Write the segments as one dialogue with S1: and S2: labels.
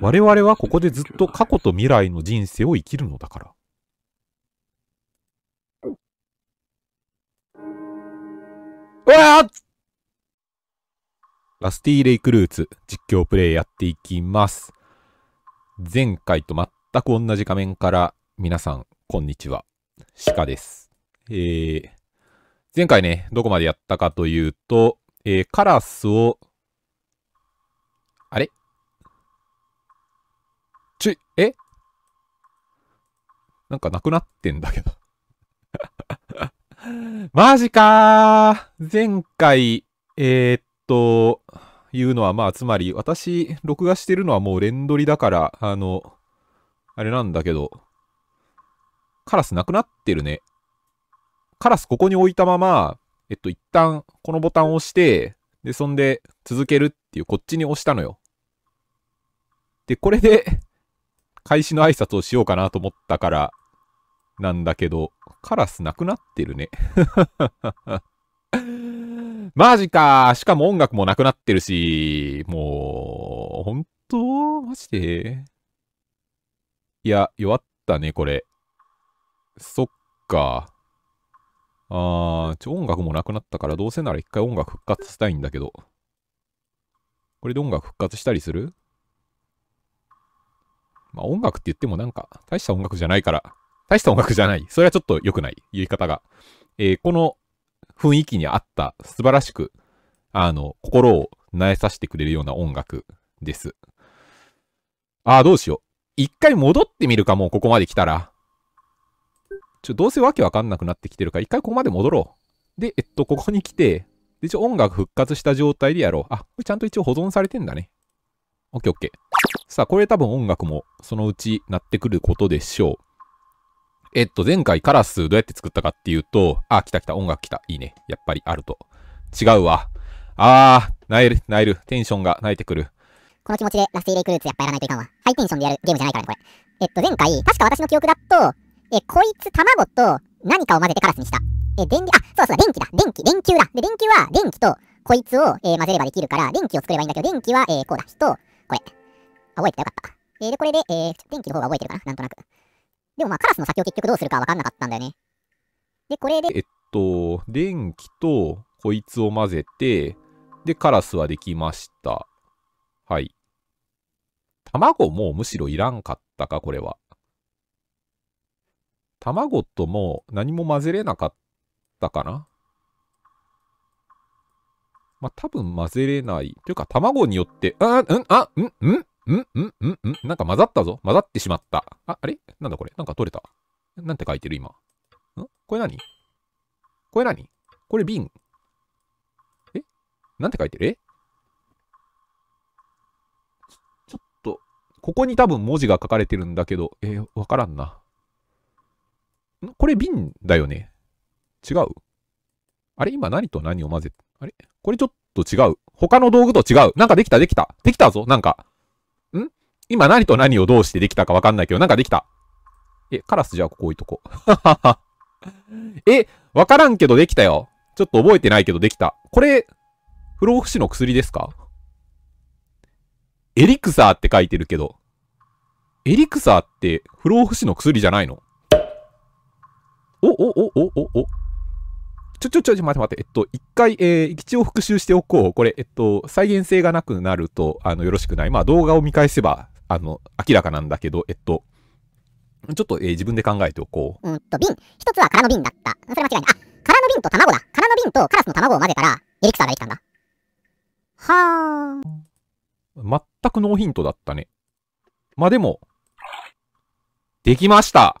S1: 我々はここでずっと過去と未来の人生を生きるのだから。うわっラスティーレイクルーツ実況プレイやっていきます。前回と全く同じ画面から皆さん、こんにちは。鹿です。えー、前回ね、どこまでやったかというと、えー、カラスを、あれちょ、えなんかなくなってんだけど マジかー前回、えー、っと、いうのはまあ、つまり、私、録画してるのはもう連撮りだから、あの、あれなんだけど、カラスなくなってるね。カラスここに置いたまま、えっと、一旦このボタンを押して、で、そんで続けるっていう、こっちに押したのよ。で、これで開始の挨拶をしようかなと思ったから、なんだけど、カラスなくなってるね マジかしかも音楽もなくなってるし、もう、本当マジでいや、弱ったね、これ。そっか。あー、ちょ、音楽もなくなったから、どうせなら一回音楽復活したいんだけど。これで音楽復活したりするまあ音楽って言ってもなんか、大した音楽じゃないから、大した音楽じゃない。それはちょっと良くない。言い方が。えー、この雰囲気に合った、素晴らしく、あの、心を萎えさせてくれるような音楽です。ああ、どうしよう。一回戻ってみるか、もうここまで来たら。ちょ、どうせわけわかんなくなってきてるから、一回ここまで戻ろう。で、えっと、ここに来て、で、一応音楽復活した状態でやろう。あ、これちゃんと一応保存されてんだね。オッケーオッケー。さあ、これ多分音楽もそのうちなってくることでしょう。えっと、前回カラスどうやって作ったかっていうと、あ、来た来た、音楽来た。いいね。やっぱりあると。違うわ。あー、泣える、泣える。テンションが泣いてくる。この気持ちでラスティーレイクルーツやっぱやらないといかんわ。ハイテンションでやるゲームじゃないからね、これ。えっと、前回、確か私の記憶だと、え、こいつ卵と何かを混ぜてカラスにした。え、電あ、そうそう、電気だ。電気、電球だ。で、電球は電気とこいつを、えー、混ぜればできるから、電気を作ればいいんだけど、電気は、えー、こうだ。人、と、これ。覚えてたよかった。えー、で、これで、えー、電気の方が覚えてるかななんとなく。でもまあ、カラスの先を結局どうするかわかんなかったんだよね。で、これで。えっと、電気とこいつを混ぜて、で、カラスはできました。はい。卵もむしろいらんかったか、これは。卵とも何も混ぜれなかったかなまあ、多分混ぜれない。というか、卵によって、あ、うん、あ、うん、うんんんんんなんか混ざったぞ。混ざってしまった。あ、あれなんだこれなんか取れた。なんて書いてる今。んこれ何これ何これ瓶。えなんて書いてるえちょっと、ここに多分文字が書かれてるんだけど、えー、わからんな。んこれ瓶だよね違うあれ今何と何を混ぜて、あれこれちょっと違う。他の道具と違う。なんかできたできた。できたぞ。なんか。今何と何をどうしてできたかわかんないけど、なんかできた。え、カラスじゃあここ置いとこは。え、わからんけどできたよ。ちょっと覚えてないけどできた。これ、不老不死の薬ですかエリクサーって書いてるけど。エリクサーって不老不死の薬じゃないのお、お、お、お、お、お。ちょ、ちょ、ちょ、待って待って。えっと、一回、えー、一応復習しておこう。これ、えっと、再現性がなくなると、あの、よろしくない。まあ、動画を見返せばあの、明らかなんだけど、えっと、ちょっと、えー、自分で考えておこう。うんと、瓶。一つは空の瓶だった。それ間違いない。あ、空の瓶と卵だ。空の瓶とカラスの卵を混ぜたら、エリクサーができたんだ。はぁ。全くノーヒントだったね。まあ、でも、できました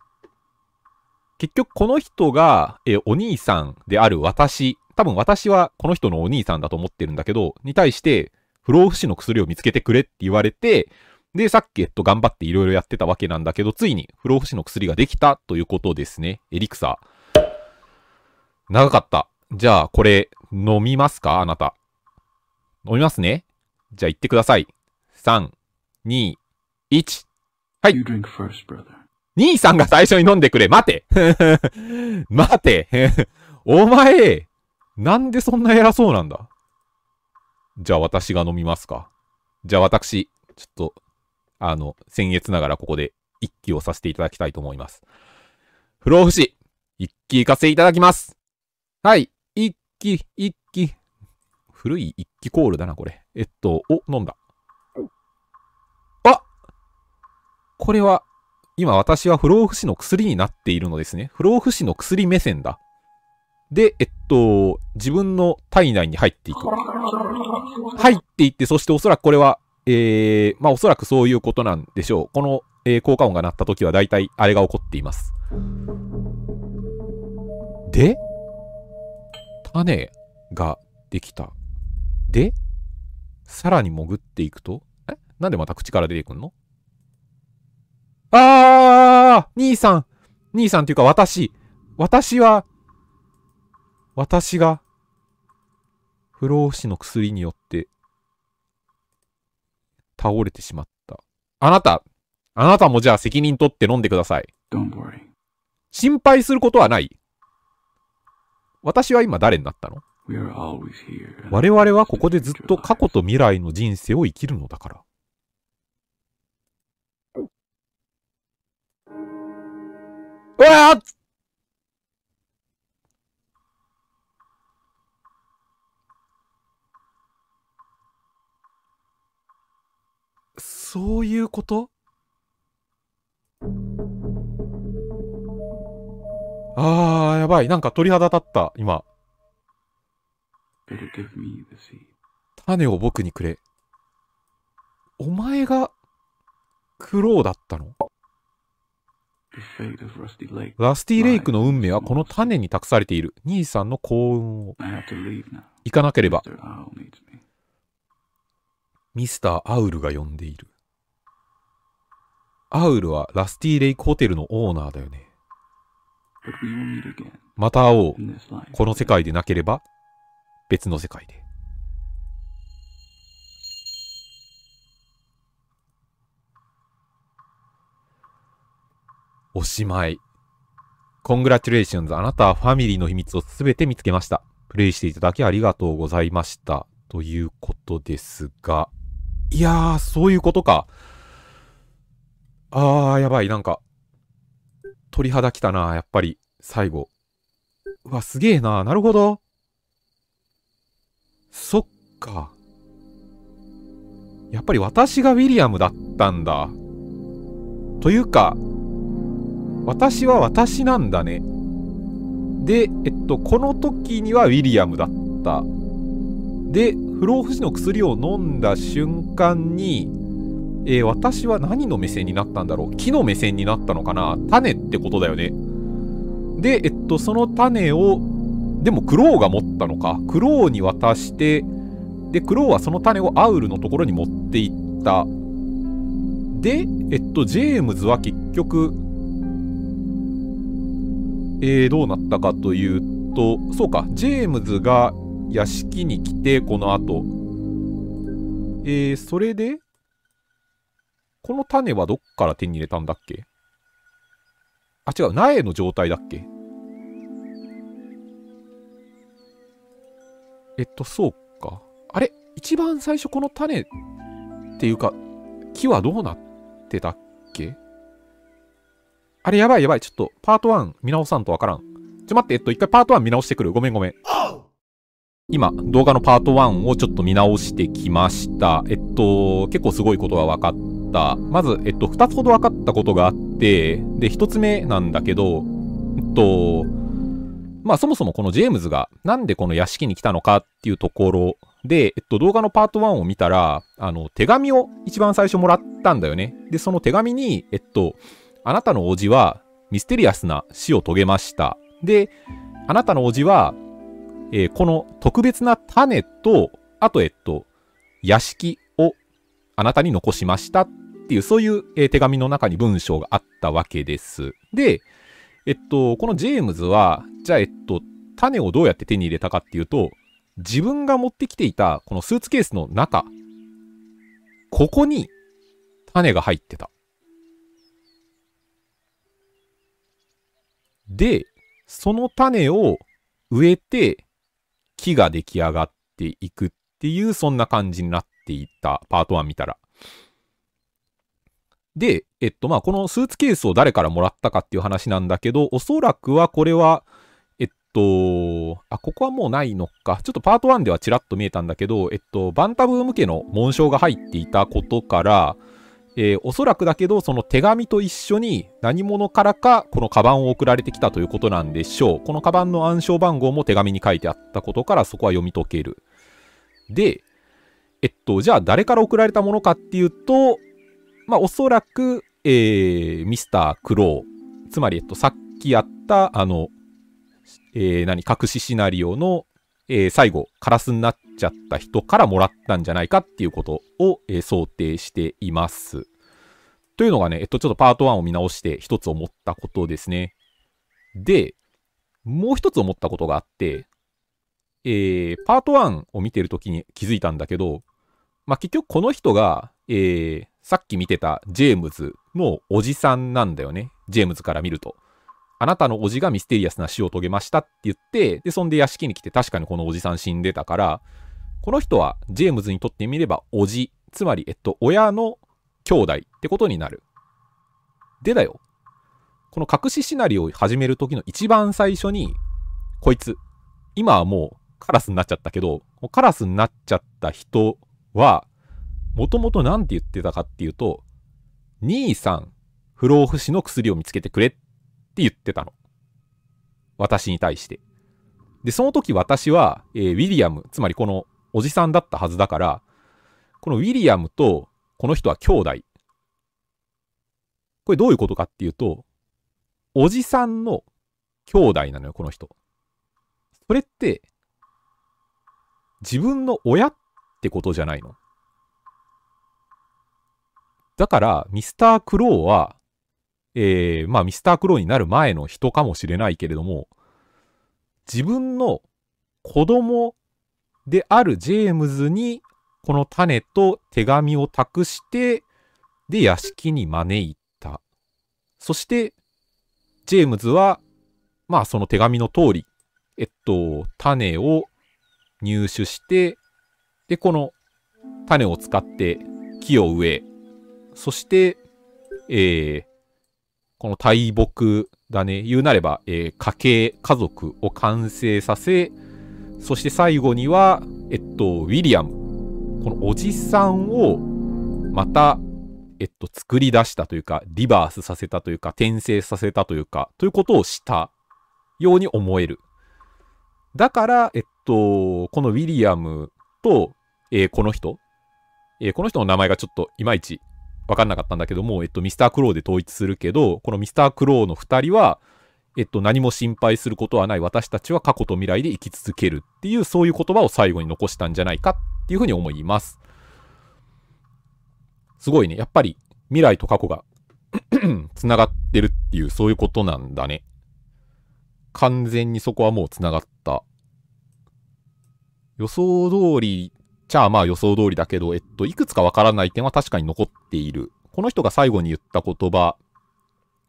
S1: 結局この人が、えー、お兄さんである私、多分私はこの人のお兄さんだと思ってるんだけど、に対して、不老不死の薬を見つけてくれって言われて、で、さっき、えっと、頑張っていろいろやってたわけなんだけど、ついに不老不死の薬ができたということですね。エリクサー。長かった。じゃあ、これ、飲みますかあなた。飲みますねじゃあ、行ってください。3、2、1。はい。兄さんが最初に飲んでくれ。待て 待て お前、なんでそんな偉そうなんだじゃあ、私が飲みますか。じゃあ、私、ちょっと、あの、僭越ながらここで一期をさせていただきたいと思います。不老不死、一期行かせていただきますはい、一期、一期。古い一期コールだな、これ。えっと、お、飲んだ。あこれは、今私は不老不死の薬になっているのですね。不老不死の薬目線だ。で、えっと、自分の体内に入っていく。入っていって、そしておそらくこれはえー、まあおそらくそういうことなんでしょう。この、えー、効果音が鳴った時は大体あれが起こっています。で、種ができた。で、さらに潜っていくと、えなんでまた口から出てくんのあー兄さん兄さんっていうか私私は、私が、不老死の薬によって倒れてしまった。あなた、あなたもじゃあ責任取って飲んでください。心配することはない。私は今誰になったの我々はここでずっと過去と未来の人生を生きるのだから。うわっそういうことあー、やばい。なんか鳥肌立った、今。種を僕にくれ。お前が、クロウだったのラスティレイクの運命はこの種に託されている。兄さんの幸運を。行かなければ。ミスター・アウルが呼んでいる。アウルはラスティーレイクホテルのオーナーだよね。また会おう。この世界でなければ、別の世界で。おしまい。コングラチュレーションズ。あなたはファミリーの秘密をすべて見つけました。プレイしていただきありがとうございました。ということですが。いやー、そういうことか。あー、やばい、なんか。鳥肌きたな、やっぱり。最後。うわ、すげえな。なるほど。そっか。やっぱり私がウィリアムだったんだ。というか、私は私なんだね。で、えっと、この時にはウィリアムだった。で、不老不死の薬を飲んだ瞬間に、えー、私は何の目線になったんだろう木の目線になったのかな種ってことだよね。で、えっと、その種を、でもクロウが持ったのか。クロウに渡して、で、クロウはその種をアウルのところに持っていった。で、えっと、ジェームズは結局、えー、どうなったかというと、そうか、ジェームズが屋敷に来て、この後、えー、それで、この種はどっから手に入れたんだっけあ、違う、苗の状態だっけえっと、そうか。あれ一番最初この種っていうか、木はどうなってたっけあれやばいやばい。ちょっとパート1見直さんとわからん。ちょ待って、えっと、一回パート1見直してくる。ごめんごめん。今、動画のパート1をちょっと見直してきました。えっと、結構すごいことが分かった。、まず、えっと、2つほど分かったことがあって、で、1つ目なんだけど、えっと、まあ、そもそもこのジェームズが、なんでこの屋敷に来たのかっていうところで、えっと、動画のパート1を見たら、あの、手紙を一番最初もらったんだよね。で、その手紙に、えっと、あなたの叔父はミステリアスな死を遂げました。で、あなたの叔父は、えー、この特別な種と、あと、えっと、屋敷をあなたに残しましたっっていう、そういう、え手紙の中に文章があったわけです。で、えっと、このジェームズは、じゃあ、えっと、種をどうやって手に入れたかっていうと、自分が持ってきていた、このスーツケースの中、ここに種が入ってた。で、その種を植えて、木が出来上がっていくっていう、そんな感じになっていた、パート1見たら。で、えっと、まあ、このスーツケースを誰からもらったかっていう話なんだけど、おそらくはこれは、えっと、あ、ここはもうないのか。ちょっとパート1ではちらっと見えたんだけど、えっと、バンタブーム家の紋章が入っていたことから、えー、おそらくだけど、その手紙と一緒に何者からかこのカバンを送られてきたということなんでしょう。このカバンの暗証番号も手紙に書いてあったことからそこは読み解ける。で、えっと、じゃあ誰から送られたものかっていうと、まあ、おそらく、えー、ミスター・クロー、つまり、えっと、さっきやった、あの、えー、何、隠しシナリオの、えー、最後、カラスになっちゃった人からもらったんじゃないかっていうことを、えー、想定しています。というのがね、えっと、ちょっとパート1を見直して一つ思ったことですね。で、もう一つ思ったことがあって、えー、パート1を見てるときに気づいたんだけど、まあ、結局この人が、えー、さっき見てたジェームズのおじさんなんだよね。ジェームズから見ると。あなたのおじがミステリアスな死を遂げましたって言って、で、そんで屋敷に来て確かにこのおじさん死んでたから、この人はジェームズにとってみればおじ、つまり、えっと、親の兄弟ってことになる。でだよ。この隠しシナリオを始める時の一番最初に、こいつ、今はもうカラスになっちゃったけど、カラスになっちゃった人は、もともと何て言ってたかっていうと、兄さん、不老不死の薬を見つけてくれって言ってたの。私に対して。で、その時私は、えー、ウィリアム、つまりこのおじさんだったはずだから、このウィリアムとこの人は兄弟。これどういうことかっていうと、おじさんの兄弟なのよ、この人。それって、自分の親ってことじゃないのだから、ミスター・クローは、えー、まあ、ミスター・クローになる前の人かもしれないけれども、自分の子供であるジェームズに、この種と手紙を託して、で、屋敷に招いた。そして、ジェームズは、まあ、その手紙の通り、えっと、種を入手して、で、この種を使って木を植え、そして、えー、この大木だね、言うなれば、えー、家系、家族を完成させ、そして最後には、えっと、ウィリアム、このおじさんを、また、えっと、作り出したというか、リバースさせたというか、転生させたというか、ということをしたように思える。だから、えっと、このウィリアムと、えー、この人、えー、この人の名前がちょっといまいち分かんなかったんだけども、えっと、ミスタークローで統一するけど、このミスタークローの2人は、えっと、何も心配することはない私たちは過去と未来で生き続けるっていう、そういう言葉を最後に残したんじゃないかっていうふうに思います。すごいね。やっぱり未来と過去が 繋がってるっていう、そういうことなんだね。完全にそこはもう繋がった。予想通りじゃあまあ予想通りだけど、えっと、いくつかわからない点は確かに残っている。この人が最後に言った言葉、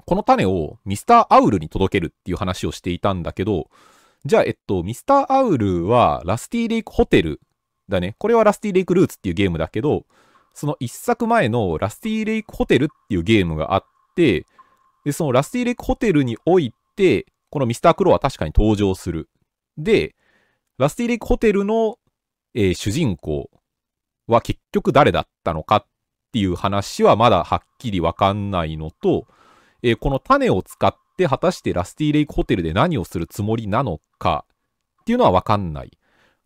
S1: この種をミスター・アウルに届けるっていう話をしていたんだけど、じゃあ、えっと、ミスター・アウルはラスティ・ーレイク・ホテルだね。これはラスティ・ーレイク・ルーツっていうゲームだけど、その一作前のラスティ・ーレイク・ホテルっていうゲームがあって、で、そのラスティ・ーレイク・ホテルにおいて、このミスター・クローは確かに登場する。で、ラスティ・ーレイク・ホテルのえー、主人公は結局誰だったのかっていう話はまだはっきりわかんないのと、えー、この種を使って果たしてラスティーレイクホテルで何をするつもりなのかっていうのはわかんない。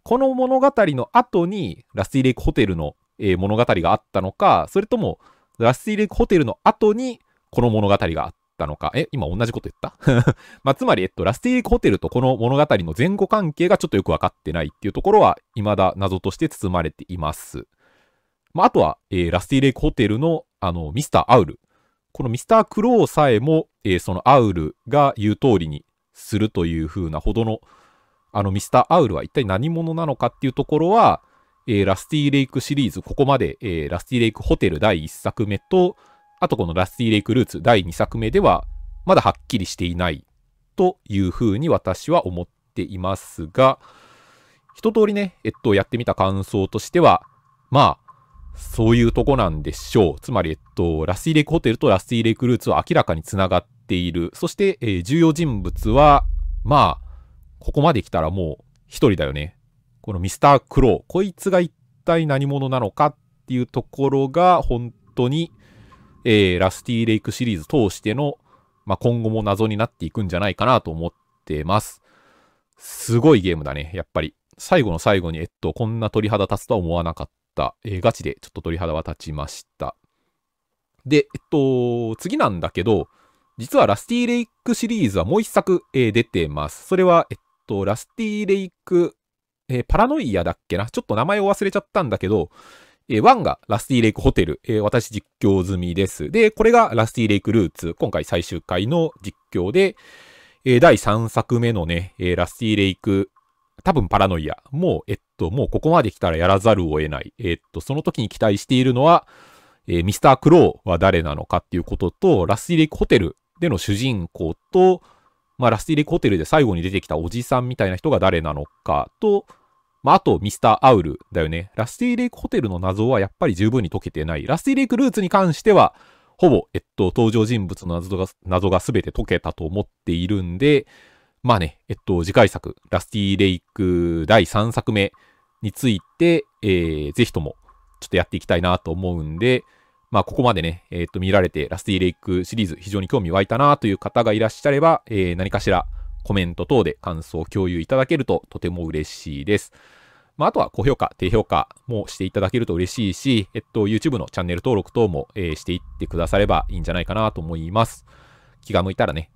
S1: この物語の後にラスティーレイクホテルの、えー、物語があったのか、それともラスティーレイクホテルの後にこの物語があっったのか。え、今同じこと言った まあ、つまり、えっと、ラスティックホテルとこの物語の前後関係がちょっとよくわかってないっていうところは、未だ謎として包まれています。まあ、あとは、えー、ラスティレイクホテルの、あの、ミスター・アウル。このミスター・クローさえも、えー、そのアウルが言う通りにするという風なほどの、あの、ミスター・アウルは一体何者なのかっていうところは、えー、ラスティレイクシリーズ、ここまで、えー、ラスティレイクホテル第1作目と、あとこのラスティ・レイク・ルーツ第2作目では、まだはっきりしていないというふうに私は思っていますが、一通りね、えっと、やってみた感想としては、まあ、そういうとこなんでしょう。つまり、えっと、ラスティ・レイク・ホテルとラスティ・レイク・ルーツは明らかにつながっている。そして、えー、重要人物は、まあ、ここまで来たらもう一人だよね。このミスター・クロー。こいつが一体何者なのかっていうところが本当にえー、ラスティーレイクシリーズ通しての、まあ、今後も謎になっていくんじゃないかなと思ってます。すごいゲームだね、やっぱり。最後の最後に、えっと、こんな鳥肌立つとは思わなかった。えー、ガチでちょっと鳥肌は立ちました。で、えっと、次なんだけど、実はラスティーレイクシリーズはもう一作、えー、出てます。それは、えっと、ラスティーレイク、えー、パラノイアだっけなちょっと名前を忘れちゃったんだけど、えー、1がラスティレイクホテル、えー、私実況済みです。で、これがラスティレイクルーツ、今回最終回の実況で、えー、第3作目のね、えー、ラスティレイク、多分パラノイア。もう、えっと、もうここまで来たらやらざるを得ない。えー、っと、その時に期待しているのは、えー、ミスター・クローは誰なのかっていうことと、ラスティレイクホテルでの主人公と、まあ、ラスティレイクホテルで最後に出てきたおじさんみたいな人が誰なのかと、まあ、あと、ミスター・アウルだよね。ラスティレイクホテルの謎はやっぱり十分に解けてない。ラスティレイクルーツに関しては、ほぼ、えっと、登場人物の謎が、謎が全て解けたと思っているんで、まあね、えっと、次回作、ラスティレイク第3作目について、えー、ぜひとも、ちょっとやっていきたいなと思うんで、まあ、ここまでね、えー、っと、見られて、ラスティレイクシリーズ非常に興味湧いたなという方がいらっしゃれば、えー、何かしら、コメント等で感想を共有いただけるととても嬉しいです。まあ、あとは高評価、低評価もしていただけると嬉しいし、えっと、YouTube のチャンネル登録等も、えー、していってくださればいいんじゃないかなと思います。気が向いたらね。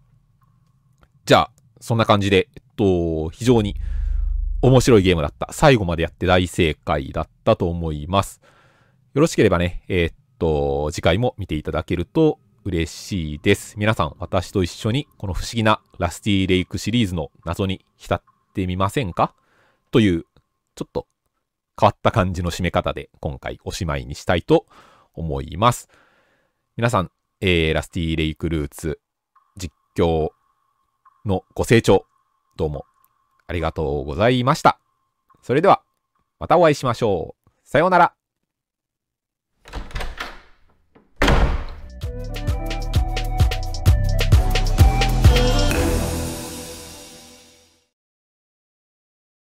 S1: じゃあ、そんな感じで、えっと、非常に面白いゲームだった。最後までやって大正解だったと思います。よろしければね、えー、っと、次回も見ていただけると嬉しいです。皆さん、私と一緒にこの不思議なラスティレイクシリーズの謎に浸ってみませんかという、ちょっと変わった感じの締め方で今回おしまいにしたいと思います。皆さん、えー、ラスティレイクルーツ実況のご清聴、どうもありがとうございました。それでは、またお会いしましょう。さようなら。